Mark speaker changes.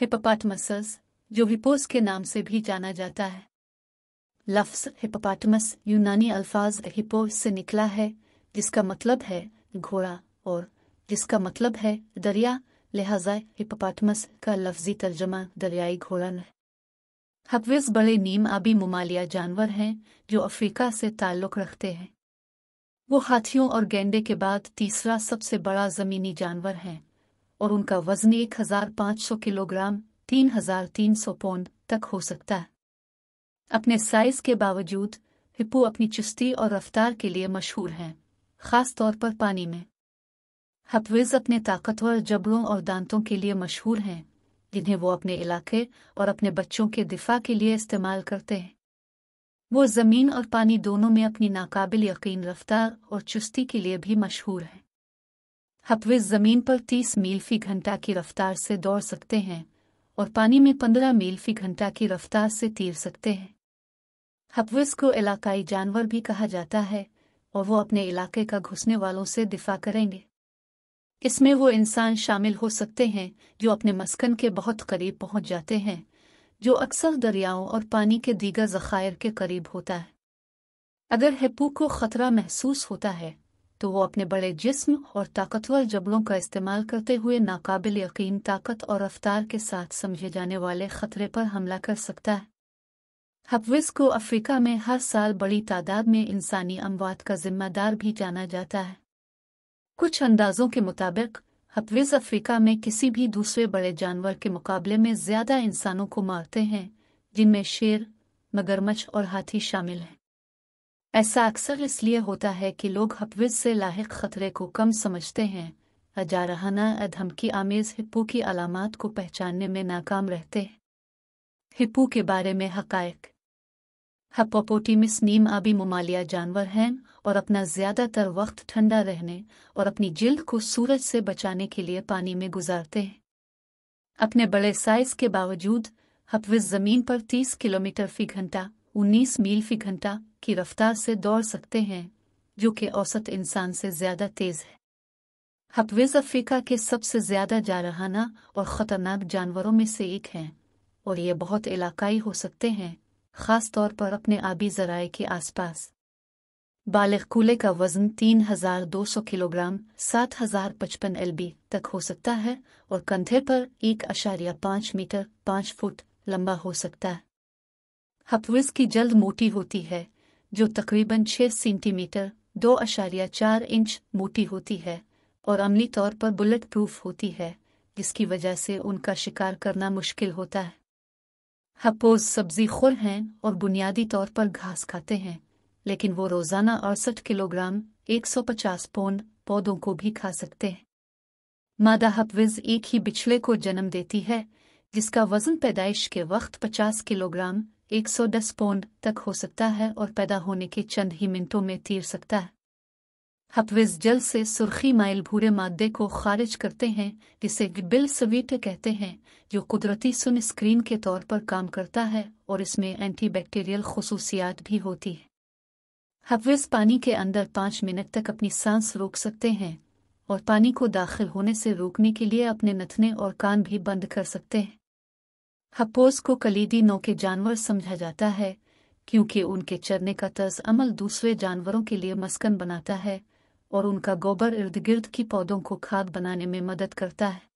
Speaker 1: हिपोपाटमसस जो हिपोस के नाम से भी जाना जाता है लफ्स हिपोपाटमस यूनानी अल्फाज हिपो से निकला है जिसका मतलब है घोड़ा और जिसका मतलब है दरिया लिहाजा हिपोपाटमस का लफ्जी तर्जमा दरियाई घोड़न है हकविस बड़े नीम आबी ममालिया जानवर हैं जो अफ्रीका से ताल्लुक़ रखते हैं वो हाथियों और गेंडे के बाद तीसरा सबसे बड़ा ज़मीनी जानवर हैं और उनका वजन एक हजार पाँच सौ किलोग्राम तीन हजार तीन सौ पौंड तक हो सकता है अपने साइज के बावजूद हिप्पो अपनी चुस्ती और रफ्तार के लिए मशहूर हैं खास तौर पर पानी में हपविज अपने ताकतवर जबड़ों और दांतों के लिए मशहूर हैं जिन्हें वो अपने इलाके और अपने बच्चों के दिफा के लिए इस्तेमाल करते हैं वो ज़मीन और पानी दोनों में अपनी नाकाबिल यकीन रफ्तार और चुस्ती के लिए भी मशहूर हैं हथवे जमीन पर 30 मील फी घंटा की रफ्तार से दौड़ सकते हैं और पानी में 15 मील फी घंटा की रफ्तार से तीर सकते हैं हपविस को इलाकाई जानवर भी कहा जाता है और वो अपने इलाके का घुसने वालों से दिफा करेंगे इसमें वो इंसान शामिल हो सकते हैं जो अपने मस्कन के बहुत करीब पहुंच जाते हैं जो अक्सर दरियाओं और पानी के दीगर जखायर के करीब होता है अगर हेपू को खतरा महसूस होता है तो वो अपने बड़े जिस्म और ताकतवर जबड़ों का इस्तेमाल करते हुए नाकाबिल यकीन ताकत और रफ्तार के साथ समझे जाने वाले खतरे पर हमला कर सकता है हफविज को अफ्रीका में हर साल बड़ी तादाद में इंसानी अमवात का जिम्मेदार भी जाना जाता है कुछ अंदाजों के मुताबिक हफविज अफ्रीका में किसी भी दूसरे बड़े जानवर के मुकाबले में ज्यादा इंसानों को मारते हैं जिनमें शेर मगरमच्छ और हाथी शामिल हैं ऐसा अक्सर इसलिए होता है कि लोग हफविज से लाक खतरे को कम समझते हैं अजारहाना धमकी आमेज हिप्पू की अलामत को पहचानने में नाकाम रहते हैं हिप्पू के बारे में हकायक हपोपोटीमिस नीम आबी ममालिया जानवर हैं और अपना ज़्यादातर वक्त ठंडा रहने और अपनी जिल्द को सूरज से बचाने के लिए पानी में गुजारते हैं अपने बड़े साइज के बावजूद हपविज ज़मीन पर 30 किलोमीटर फी घंटा उन्नीस मील फी घंटा की रफ्तार से दौड़ सकते हैं जो कि औसत इंसान से ज्यादा तेज है हपवेज अफ्रीका के सबसे ज्यादा जारहाना और खतरनाक जानवरों में से एक हैं और ये बहुत इलाकाई हो सकते हैं खास तौर पर अपने आबी जराए के आसपास बालग कूले का वजन तीन हजार दो सौ किलोग्राम सात हजार पचपन एलबी तक हो सकता है और कंधे पर एक अशारिया पांच मीटर पांच फुट लंबा हो सकता है हपविज की जल्द मोटी होती है जो तकरीबन छः सेंटीमीटर दो अशारिया चार इंच मोटी होती है और अमली तौर पर बुलेट प्रूफ होती है जिसकी वजह से उनका शिकार करना मुश्किल होता है हपोज सब्जी खुर हैं और बुनियादी तौर पर घास खाते हैं लेकिन वो रोजाना अड़सठ किलोग्राम 150 पौंड पौधों को भी खा सकते हैं मादा हपविज एक ही बिछड़े को जन्म देती है जिसका वजन पैदाइश के वक्त 50 किलोग्राम 110 पौंड तक हो सकता है और पैदा होने के चंद ही मिनटों में तीर सकता है हपविज जल से सुर्खी माइल भूरे मादे को खारिज करते हैं जिसे बिल सवीट कहते हैं जो कुदरती सुन स्क्रीन के तौर पर काम करता है और इसमें एंटीबैक्टीरियल खसूसियात भी होती है हफविज पानी के अंदर पांच मिनट तक अपनी सांस रोक सकते हैं और पानी को दाखिल होने से रोकने के लिए अपने नथने और कान भी बंद कर सकते हैं हपोस को कलीदी नौ के जानवर समझा जाता है क्योंकि उनके चरने का तर्ज अमल दूसरे जानवरों के लिए मस्कन बनाता है और उनका गोबर इर्द गिर्द की पौधों को खाद बनाने में मदद करता है